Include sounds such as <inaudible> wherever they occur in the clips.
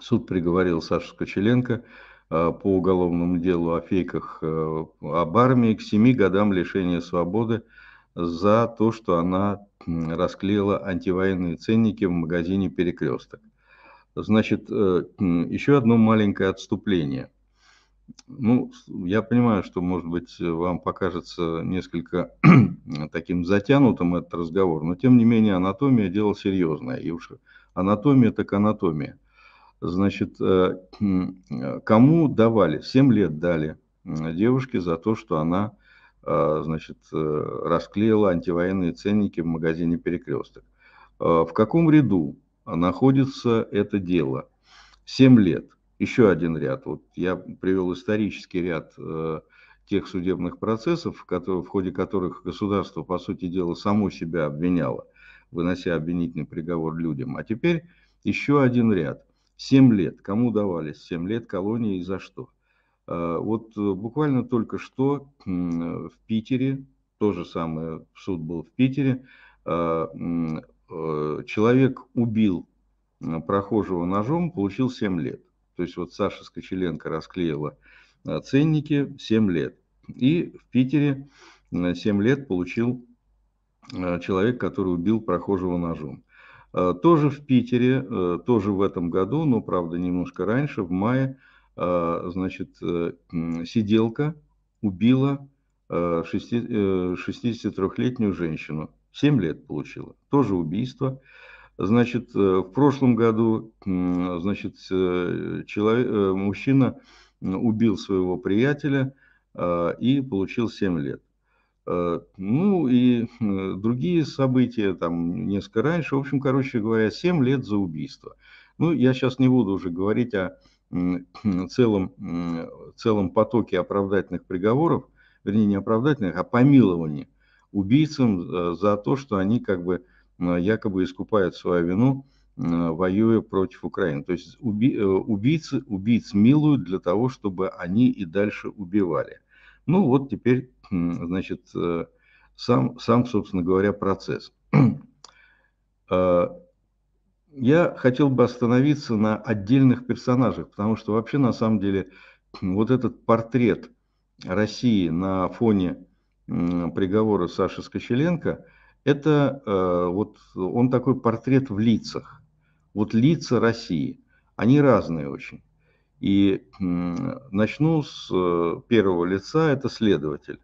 Суд приговорил Сашу Скочеленко э, по уголовному делу о фейках э, об армии к семи годам лишения свободы за то, что она расклеила антивоенные ценники в магазине «Перекресток». Значит, э, еще одно маленькое отступление. Ну, я понимаю, что, может быть, вам покажется несколько <clears throat> таким затянутым этот разговор, но, тем не менее, анатомия – дело серьезное. И уж анатомия так анатомия – Значит, э, э, кому давали? 7 лет дали девушке за то, что она э, значит, расклеила антивоенные ценники в магазине «Перекресток». В каком ряду находится это дело? 7 лет. Еще один ряд. Вот я привел исторический ряд тех судебных процессов, в ходе которых государство, по сути дела, само себя обвиняло, вынося обвинительный приговор людям. А теперь еще один ряд. 7 лет. Кому давали 7 лет колонии и за что? А, вот э, буквально только что в Питере, то же самое, суд был в Питере, а, э, человек убил прохожего ножом, получил 7 лет. То есть вот Саша Скочеленко расклеила а, ценники 7 лет. И в Питере 7 лет получил человек, который убил прохожего ножом. Э, тоже в Питере, э, тоже в этом году, но, правда, немножко раньше, в мае, э, значит, сиделка убила 63-летнюю женщину. 7 лет получила. Тоже убийство. Значит, в прошлом году, значит, человек, мужчина убил своего приятеля и получил 7 лет. Э, ну и э, другие события, там несколько раньше. В общем, короче говоря, 7 лет за убийство. Ну, я сейчас не буду уже говорить о <clears throat> целом, целом потоке оправдательных приговоров, вернее, не оправдательных, а помилований убийцам э, за то, что они как бы якобы искупают свою вину, воюя против Украины. То есть уби, убийцы, убийц милуют для того, чтобы они и дальше убивали – ну вот теперь, значит, э, сам, сам собственно говоря, процесс. <clears throat> Э, я хотел бы остановиться на отдельных персонажах, потому что вообще на самом деле <clears throat> вот этот портрет России на фоне приговора Саши Скочеленко, это э, вот он такой портрет в лицах. Вот лица России, они разные очень. И начну с э, первого лица, это следователь.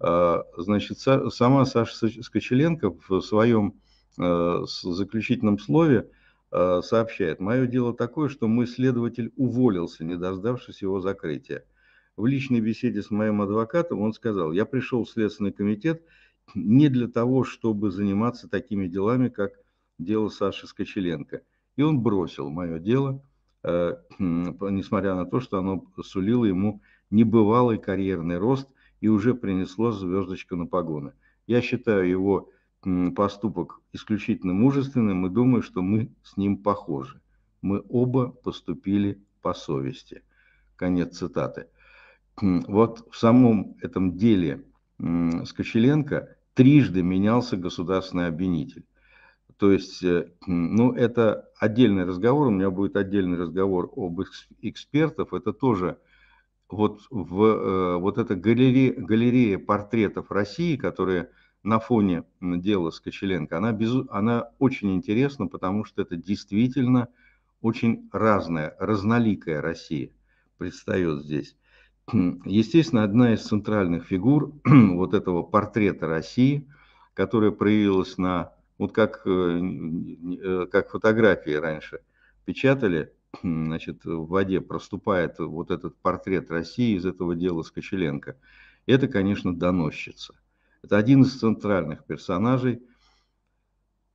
А, значит, сама Саша Скочеленко в своем э, заключительном слове э, сообщает, мое дело такое, что мой следователь уволился, не дождавшись его закрытия. В личной беседе с моим адвокатом он сказал, я пришел в Следственный комитет не для того, чтобы заниматься такими делами, как дело Саши Скочеленко. И он бросил мое дело – Э, несмотря на то, что оно сулило ему небывалый карьерный рост и уже принесло звездочку на погоны. Я считаю его поступок исключительно мужественным и думаю, что мы с ним похожи. Мы оба поступили по совести. Конец цитаты. Вот в самом этом деле с трижды менялся государственный обвинитель. То есть, э, <clears throat> ну, это отдельный разговор, у меня будет отдельный разговор об экспертов, это тоже вот, в, э, вот эта галерея, галерея портретов России, которые на фоне дела с Кочеленко, она, без, она очень интересна, потому что это действительно очень разная, разноликая Россия предстает здесь. Естественно, одна из центральных фигур <clears throat> вот этого портрета России, которая проявилась на вот как, э, э, как фотографии раньше печатали, <clears throat> значит, в воде проступает вот этот портрет России из этого дела с Кочеленко. Это, конечно, доносчица. Это один из центральных персонажей,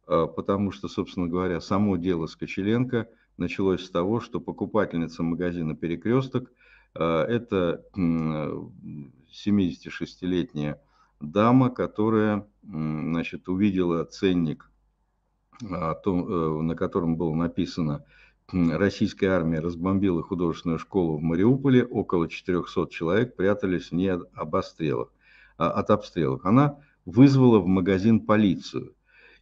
а, потому что, собственно говоря, само дело с Кочеленко началось с того, что покупательница магазина «Перекресток» а, – это 76-летняя дама, которая значит, увидела ценник, а, э, на котором было написано «Российская армия разбомбила художественную школу в Мариуполе, около 400 человек прятались в ней об обстрелах, от обстрелов». Она вызвала в магазин полицию.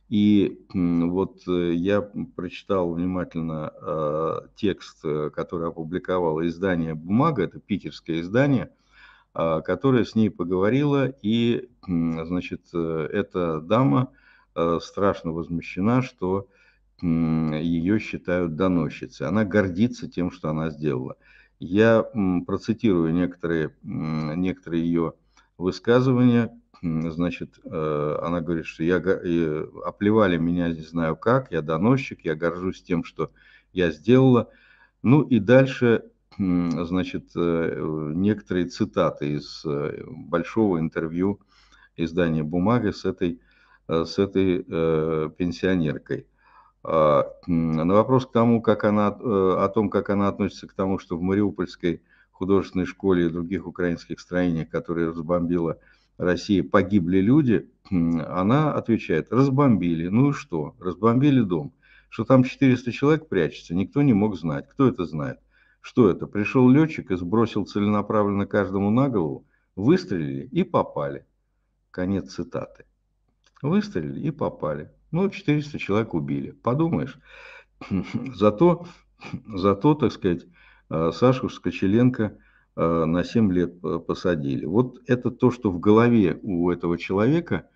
И вот э, я прочитал внимательно а, текст, э, который опубликовало издание «Бумага», это питерское издание – а, которая с ней поговорила, и, значит, э, эта дама э, страшно возмущена, что ее считают доносчицей. Она гордится тем, что она сделала. Я процитирую некоторые, некоторые ее высказывания. Значит, э, она говорит, что я оплевали меня, не знаю как, я доносчик, я горжусь тем, что я сделала. Ну и дальше значит, э, э, некоторые цитаты из э, большого интервью издания «Бумага» с этой, с этой пенсионеркой. А, на вопрос к тому, как она, о том, как она относится к тому, что в Мариупольской художественной школе и других украинских строениях, которые разбомбила Россия, погибли люди, она отвечает, разбомбили, ну и что, разбомбили дом. Что там 400 человек прячется, никто не мог знать. Кто это знает? Что это? Пришел летчик и сбросил целенаправленно каждому на голову, выстрелили и попали. Конец цитаты. Выстрелили и попали. Ну, 400 человек убили. Подумаешь. <clears throat> Зато, зато так сказать, э, Сашу Скочеленко э, на 7 лет э, посадили. Вот это то, что в голове у этого человека,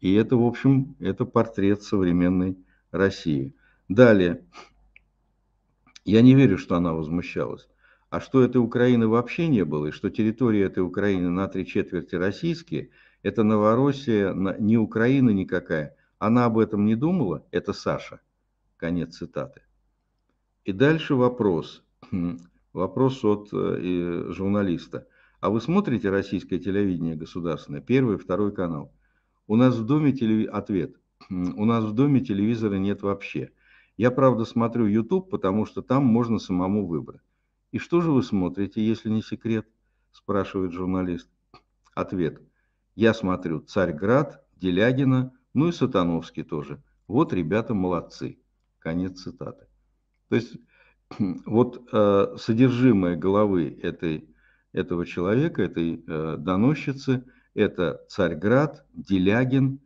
и это, в общем, это портрет современной России. Далее, я не верю, что она возмущалась. А что этой Украины вообще не было, и что территория этой Украины на три четверти российские, это Новороссия, не Украина никакая. Она об этом не думала, это Саша. Конец цитаты. И дальше вопрос. <clears throat> Вопрос от э, журналиста. А вы смотрите российское телевидение государственное, первый, второй канал? У нас в доме телев... ответ. <clears throat> У нас в доме телевизора нет вообще. Я, правда, смотрю YouTube, потому что там можно самому выбрать. «И что же вы смотрите, если не секрет?» – спрашивает журналист. Ответ. «Я смотрю Царьград, Делягина, ну и Сатановский тоже. Вот ребята молодцы». Конец цитаты. То есть <clears throat> вот э, содержимое головы этой, этого человека, этой э, доносчицы, это Царьград, Делягин,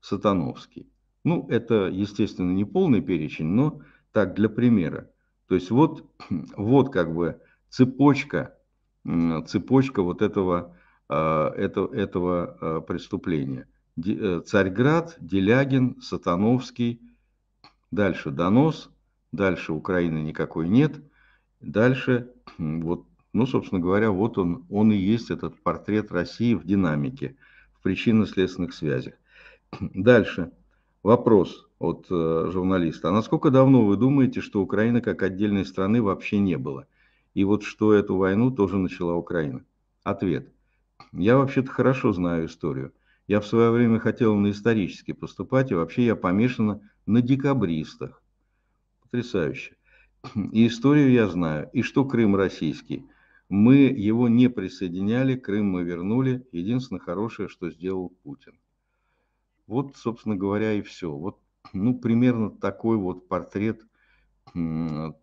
Сатановский. Ну, это, естественно, не полный перечень, но так для примера. То есть вот, <clears throat> вот как бы цепочка, цепочка вот этого, а, этого, этого а, преступления. Э, Царьград, Делягин, Сатановский, дальше донос, дальше Украины никакой нет, дальше <clears throat> вот, ну, собственно говоря, вот он, он и есть этот портрет России в динамике, в причинно-следственных связях. <clears throat> Дальше – Вопрос от э, журналиста. А насколько давно вы думаете, что Украины как отдельной страны вообще не было? И вот что эту войну тоже начала Украина? Ответ. Я вообще-то хорошо знаю историю. Я в свое время хотел на исторически поступать, и вообще я помешана на декабристах. Потрясающе. И историю я знаю. И что Крым российский? Мы его не присоединяли, Крым мы вернули. Единственное хорошее, что сделал Путин. Вот, собственно говоря, и все. Вот, <clears throat> ну, примерно такой вот портрет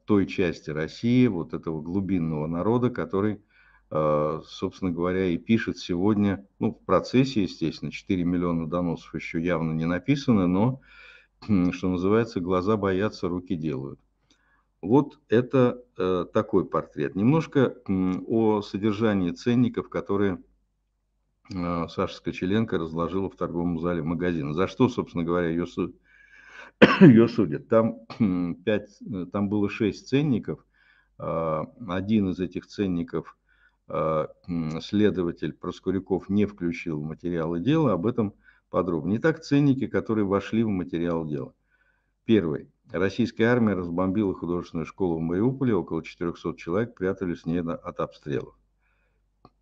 той части России, вот этого глубинного народа, который, а, собственно говоря, и пишет сегодня, ну, в процессе, естественно, 4 миллиона доносов еще явно не написано, но, <clears throat> что называется, глаза боятся, руки делают. Вот это э, такой портрет. Немножко о содержании ценников, которые Э, Саша Скочеленко разложила в торговом зале магазина. За что, собственно говоря, ее, суд... ее судят? Там, 5, э, там было шесть ценников. А, один из этих ценников а, следователь Проскуряков не включил в материалы дела. Об этом подробнее. Итак, ценники, которые вошли в материал дела. Первый. Российская армия разбомбила художественную школу в Мариуполе. Около 400 человек прятались в ней от обстрелов.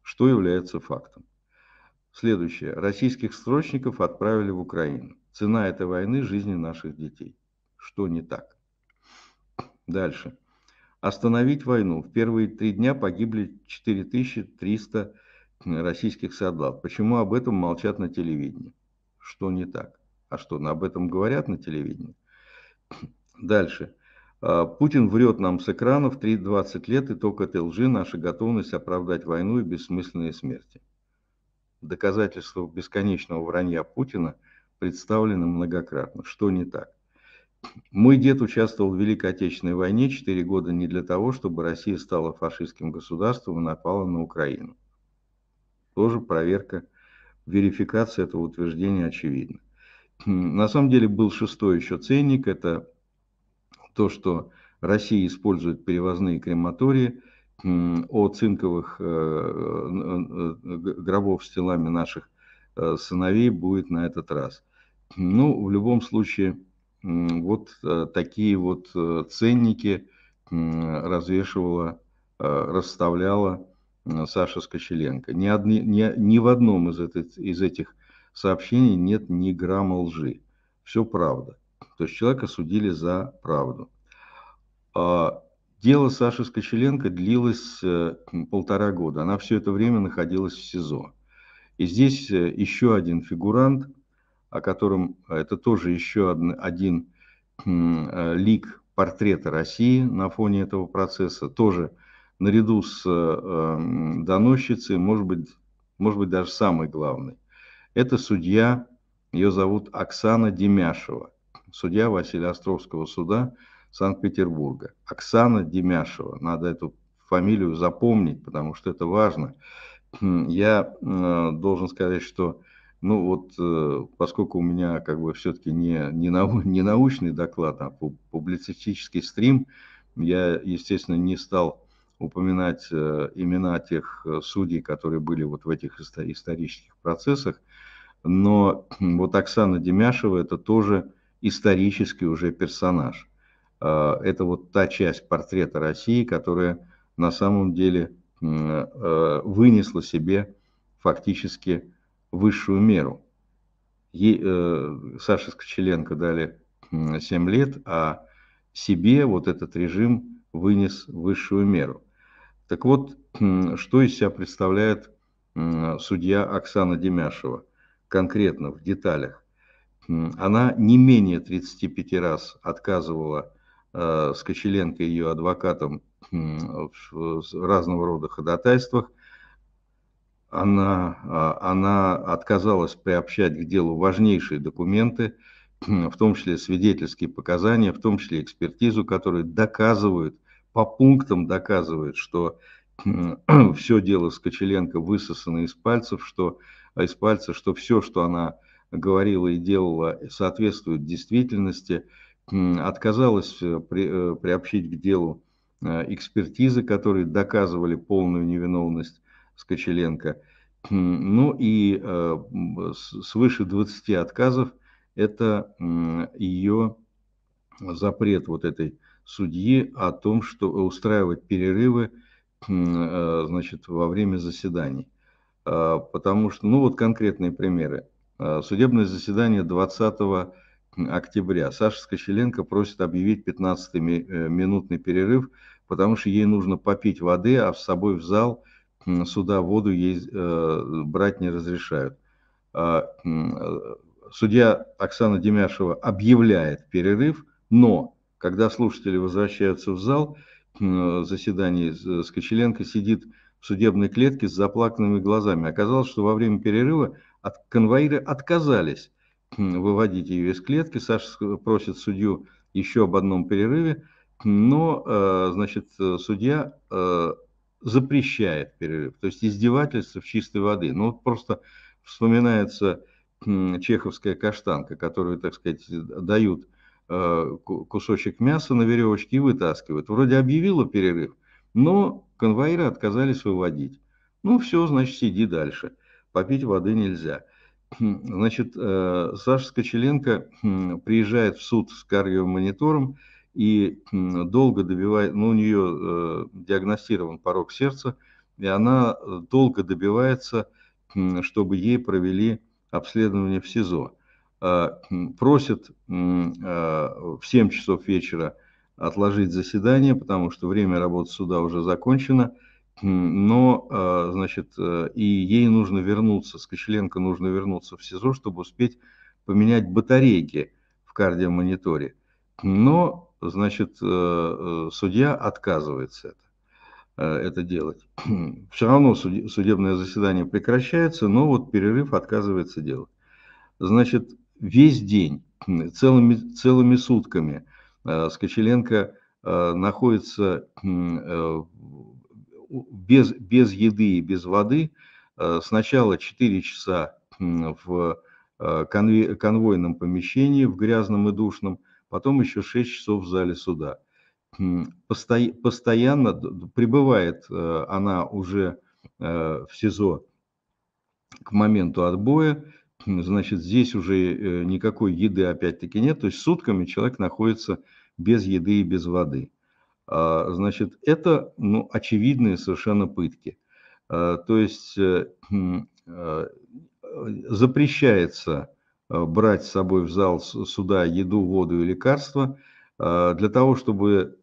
Что является фактом? Следующее. Российских срочников отправили в Украину. Цена этой войны – жизни наших детей. Что не так? Дальше. Остановить войну. В первые три дня погибли 4300 российских солдат. Почему об этом молчат на телевидении? Что не так? А что, об этом говорят на телевидении? <clears throat> Дальше. А, Путин врет нам с экранов 3-20 лет, и только от лжи наша готовность оправдать войну и бессмысленные смерти доказательства бесконечного вранья Путина представлены многократно. Что не так? Мой дед участвовал в Великой Отечественной войне 4 года не для того, чтобы Россия стала фашистским государством и напала на Украину. Тоже проверка, верификация этого утверждения очевидна. На самом деле был шестой еще ценник, это то, что Россия использует перевозные крематории – о цинковых э, э, э, гробов с телами наших сыновей будет на этот раз. Ну, в любом случае, вот такие вот ценники развешивала, расставляла Саша Скочеленко. Ни, одни, ни, ни в одном из, этой, из этих сообщений нет ни грамма лжи. Все правда. То есть человека судили за правду. А Дело Саши Скочеленко длилось э, полтора года. Она все это время находилась в СИЗО. И здесь э, еще один фигурант, о котором э, это тоже еще один лик портрета России на фоне этого процесса, тоже наряду с эм, доносчицей, может быть, может быть даже самый главный. Это судья, ее зовут Оксана Демяшева, судья Василия Островского суда – Санкт-Петербурга. Оксана Демяшева, надо эту фамилию запомнить, потому что это важно. Хм, я э, должен сказать, что ну вот, э, поскольку у меня как бы все-таки не, не, нау, не научный доклад, а публицистический стрим, я, естественно, не стал упоминать э, имена тех судей, которые были вот в этих исторических процессах. Но хм, вот Оксана Демяшева – это тоже исторический уже персонаж. А, это вот та часть портрета России, которая на самом деле а, вынесла себе фактически высшую меру. Ей, э, Саше Скочеленко дали 7 лет, а себе вот этот режим вынес высшую меру. Так вот, что из себя представляет судья Оксана Демяшева конкретно в деталях? Она не менее 35 раз отказывала Э, с Кочеленко и ее адвокатом в разного рода ходатайствах. Она, э, она отказалась приобщать к делу важнейшие документы, в том числе свидетельские показания, в том числе экспертизу, которые доказывают, по пунктам доказывают, что <clears throat> все дело с Кочеленко высосано из пальцев, что, э, из пальца, что все, что она говорила и делала, соответствует действительности – отказалась э, при, э, приобщить к делу э, экспертизы, которые доказывали полную невиновность Скочеленко. Ну и свыше 20 отказов – это ее запрет вот этой судьи о том, что устраивать перерывы значит, во время заседаний. А, потому что, ну вот конкретные примеры. А, судебное заседание 20 октября. Саша Скочеленко просит объявить 15-минутный э, перерыв, потому что ей нужно попить воды, а с собой в зал суда воду ей э, брать не разрешают. А, э, судья Оксана Демяшева объявляет перерыв, но когда слушатели возвращаются в зал заседаний, Скочеленко сидит в судебной клетке с заплаканными глазами. Оказалось, что во время перерыва от конвоиры отказались выводить ее из клетки. Саша просит судью еще об одном перерыве, но, э, значит, судья э, запрещает перерыв. То есть издевательство в чистой воды. Ну, вот просто вспоминается чеховская каштанка, которую, так сказать, дают э, кусочек мяса на веревочке и вытаскивают. Вроде объявила перерыв, но конвоиры отказались выводить. Ну, все, значит, сиди дальше. Попить воды нельзя. Хм, значит, э, Саша Скочеленко хм, приезжает в суд с кардиомонитором и хм, долго добивает, ну, у нее э, диагностирован порог сердца, и она э, долго добивается, чтобы ей провели обследование в СИЗО. А, просит в 7 часов вечера отложить заседание, потому что время работы суда уже закончено – но, а, значит, э, и ей нужно вернуться, с нужно вернуться в СИЗО, чтобы успеть поменять батарейки в кардиомониторе. Но, значит, э, э, судья отказывается это это делать. <clears throat> Все равно судебное заседание прекращается, но вот перерыв отказывается делать. Значит, весь день, целыми, целыми сутками Скочеленко находится без, без еды и без воды э, сначала 4 часа в э, конвойном помещении, в грязном и душном, потом еще 6 часов в зале суда. Постоянно прибывает э, она уже в СИЗО к моменту отбоя, значит, здесь уже никакой еды опять-таки нет, то есть сутками человек находится без еды и без воды. А, значит, это ну, очевидные совершенно пытки. А, то есть э, хм, а, запрещается брать с собой в зал суда еду, воду и лекарства. Для того, чтобы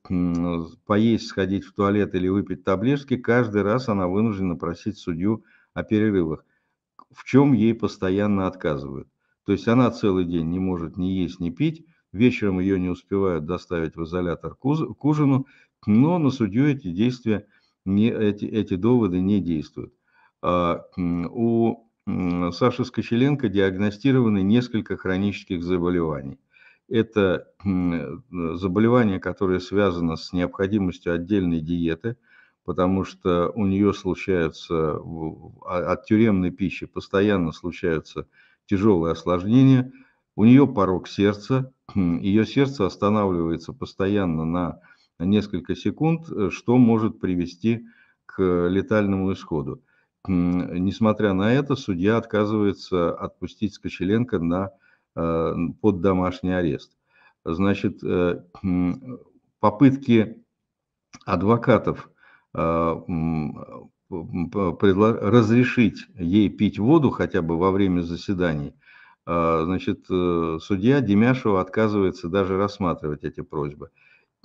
поесть, сходить в туалет или выпить таблетки, каждый раз она вынуждена просить судью о перерывах, в чем ей постоянно отказывают. То есть она целый день не может ни есть, ни пить, Вечером ее не успевают доставить в изолятор к ужину, но на судью эти действия, не, эти, эти доводы не действуют. А, у Саши Скочеленко диагностированы несколько хронических заболеваний. Это заболевания, которые связаны с необходимостью отдельной диеты, потому что у нее случаются а, от тюремной пищи постоянно случаются тяжелые осложнения – у нее порог сердца, <clears throat> ее сердце останавливается постоянно на несколько секунд, э, что может привести к э, летальному исходу. Несмотря на это, судья отказывается отпустить Скочеленко на, э, под домашний арест. Значит, попытки адвокатов разрешить ей пить воду хотя бы во время заседаний – а, значит, э, судья Демяшева отказывается даже рассматривать эти просьбы.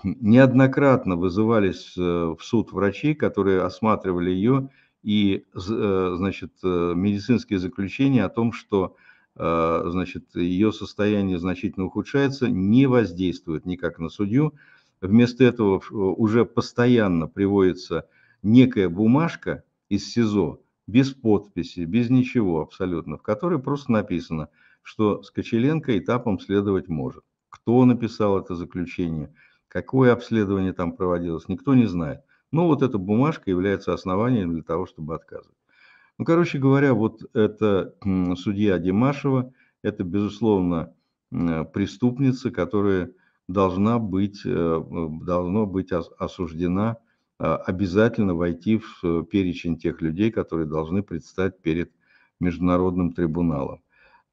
Неоднократно вызывались э, в суд врачи, которые осматривали ее, и, э, значит, медицинские заключения о том, что, значит, ее состояние значительно ухудшается, не воздействует никак на судью. Вместо этого уже постоянно приводится некая бумажка из СИЗО без подписи, без ничего абсолютно, в которой просто написано – что с Кочеленко этапом следовать может. Кто написал это заключение, какое обследование там проводилось, никто не знает. Но вот эта бумажка является основанием для того, чтобы отказывать. Ну, короче говоря, вот это судья Димашева, это, безусловно, преступница, которая должна быть, э, должно быть осуждена, э, обязательно войти в э, перечень тех людей, которые должны предстать перед международным трибуналом.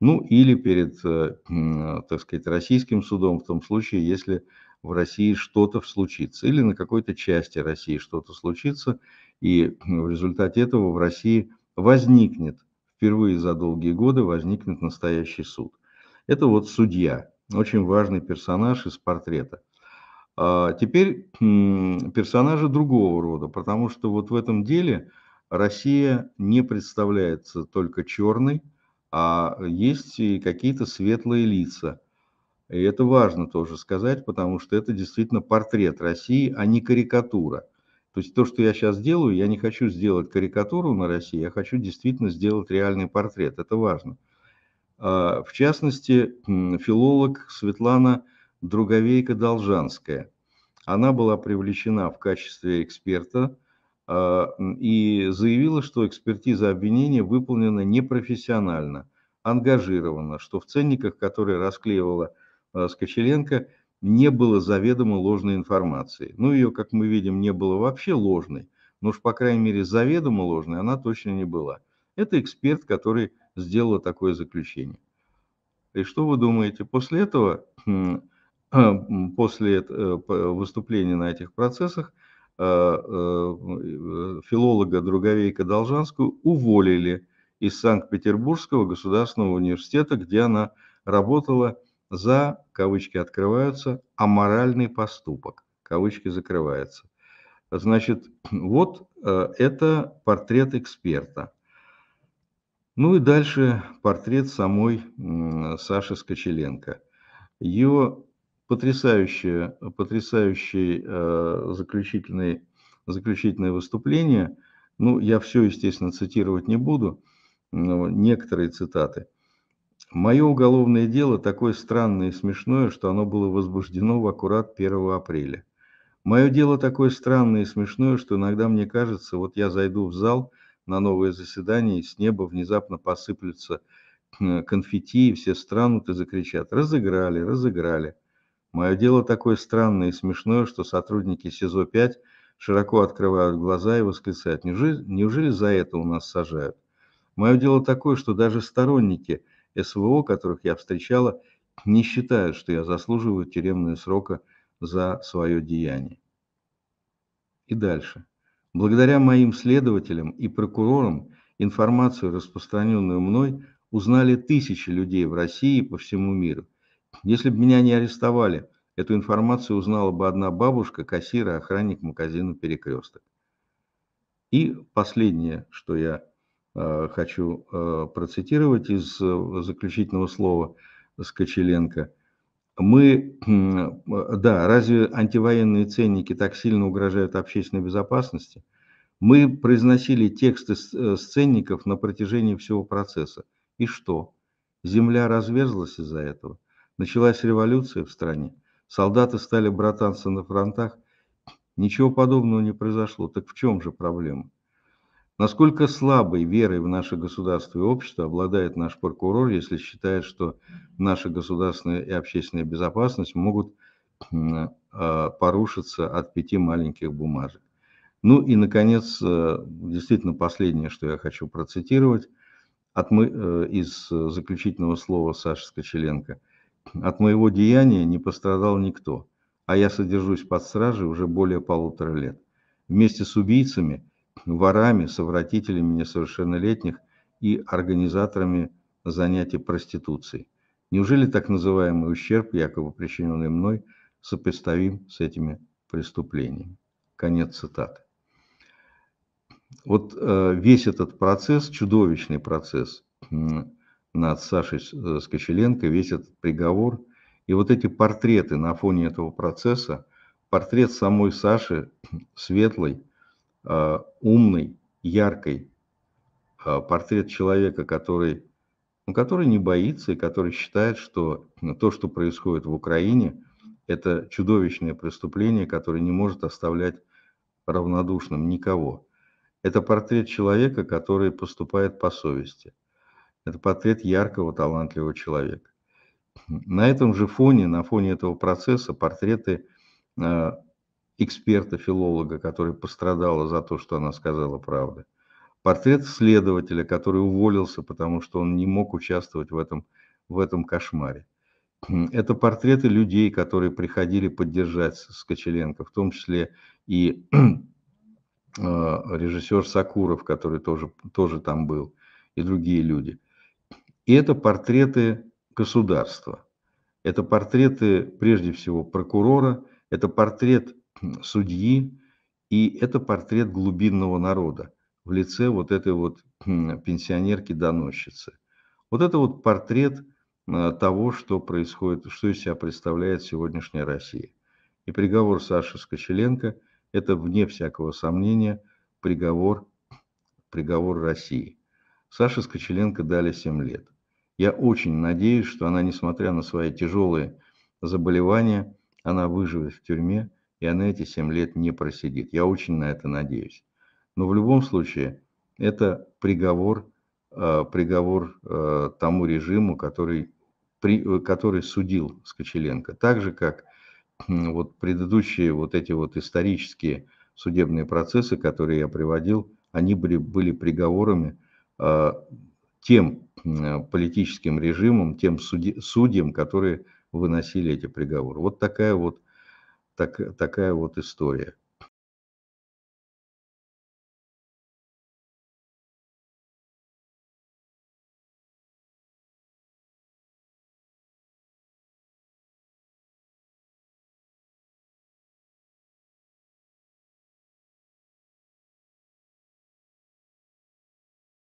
Ну или перед, э, так сказать, российским судом в том случае, если в России что-то случится, или на какой-то части России что-то случится, и в результате этого в России возникнет, впервые за долгие годы возникнет настоящий суд. Это вот судья, очень важный персонаж из портрета. А теперь персонажи другого рода, потому что вот в этом деле Россия не представляется только черной, а есть и какие-то светлые лица. И это важно тоже сказать, потому что это действительно портрет России, а не карикатура. То есть то, что я сейчас делаю, я не хочу сделать карикатуру на России, я хочу действительно сделать реальный портрет. Это важно. А, в частности, филолог Светлана Друговейка-Должанская. Она была привлечена в качестве эксперта – а, и заявила, что экспертиза обвинения выполнена непрофессионально, ангажированно, что в ценниках, которые расклеивала а, Скочеленко, не было заведомо ложной информации. Ну, ее, как мы видим, не было вообще ложной, но уж, по крайней мере, заведомо ложной она точно не была. Это эксперт, который сделал такое заключение. И что вы думаете, после этого, <clears throat> а, после э, выступления на этих процессах, Э, э, э, филолога Друговейка Должанскую уволили из Санкт-Петербургского государственного университета, где она работала за, кавычки открываются, аморальный поступок, кавычки закрываются. Значит, вот это портрет эксперта. Ну и дальше портрет самой Саши Скочеленко. Ее потрясающее, потрясающее э, заключительное, заключительное выступление. Ну, я все, естественно, цитировать не буду, но некоторые цитаты. Мое уголовное дело такое странное и смешное, что оно было возбуждено в аккурат 1 апреля. Мое дело такое странное и смешное, что иногда мне кажется, вот я зайду в зал на новое заседание, и с неба внезапно посыплются э, конфетти, и все странут и закричат «разыграли, разыграли». Мое дело такое странное и смешное, что сотрудники СИЗО-5 широко открывают глаза и восклицают, неужели, неужели за это у нас сажают? Мое дело такое, что даже сторонники СВО, которых я встречала, не считают, что я заслуживаю тюремного срока за свое деяние. И дальше. Благодаря моим следователям и прокурорам информацию, распространенную мной, узнали тысячи людей в России и по всему миру – если бы меня не арестовали, эту информацию узнала бы одна бабушка, кассир и охранник магазина «Перекресток». И последнее, что я э, хочу э, процитировать из э, заключительного слова Скочеленко. Мы, да, разве антивоенные ценники так сильно угрожают общественной безопасности? Мы произносили тексты с ценников на протяжении всего процесса. И что? Земля разверзлась из-за этого – Началась революция в стране, солдаты стали братанцы на фронтах. Ничего подобного не произошло. Так в чем же проблема? Насколько слабой верой в наше государство и общество обладает наш прокурор, если считает, что наша государственная и общественная безопасность могут а, порушиться от пяти маленьких бумажек. Ну и, наконец, э, действительно последнее, что я хочу процитировать от мы, э, из э, заключительного слова Саши Скочеленко. От моего деяния не пострадал никто, а я содержусь под стражей уже более полутора лет. Вместе с убийцами, ворами, совратителями несовершеннолетних и организаторами занятий проституцией. Неужели так называемый ущерб, якобы причиненный мной, сопоставим с этими преступлениями? Конец цитаты. Вот э, весь этот процесс, чудовищный процесс, над Сашей э, Скочеленко, весь этот приговор. И вот эти портреты на фоне этого процесса, портрет самой Саши, <clears throat> светлой, э, умной, яркой, э, портрет человека, который, ну, который не боится и который считает, что ну, то, что происходит в Украине, это чудовищное преступление, которое не может оставлять равнодушным никого. Это портрет человека, который поступает по совести – это портрет яркого, талантливого человека. На этом же фоне, на фоне этого процесса, портреты э, эксперта-филолога, который пострадала за то, что она сказала правду. Портрет следователя, который уволился, потому что он не мог участвовать в этом, в этом кошмаре. Это портреты людей, которые приходили поддержать Скочеленко, в том числе и <clears throat> э, режиссер Сакуров, который тоже, тоже там был, и другие люди – и это портреты государства. Это портреты, прежде всего, прокурора, это портрет судьи, и это портрет глубинного народа в лице вот этой вот пенсионерки-доносчицы. Вот это вот портрет э, того, что происходит, что из себя представляет сегодняшняя Россия. И приговор Саши Скочеленко – это, вне всякого сомнения, приговор, приговор России – Саше Скочеленко дали 7 лет. Я очень надеюсь, что она, несмотря на свои тяжелые заболевания, она выживет в тюрьме, и она эти 7 лет не просидит. Я очень на это надеюсь. Но в любом случае, это приговор, э, приговор э, тому режиму, который, э, который судил Скочеленко. Так же, как вот предыдущие вот эти вот исторические судебные процессы, которые я приводил, они были, были приговорами, Э, тем э, политическим режимам, тем судьям, которые выносили эти приговоры. Вот такая вот, так, такая вот история.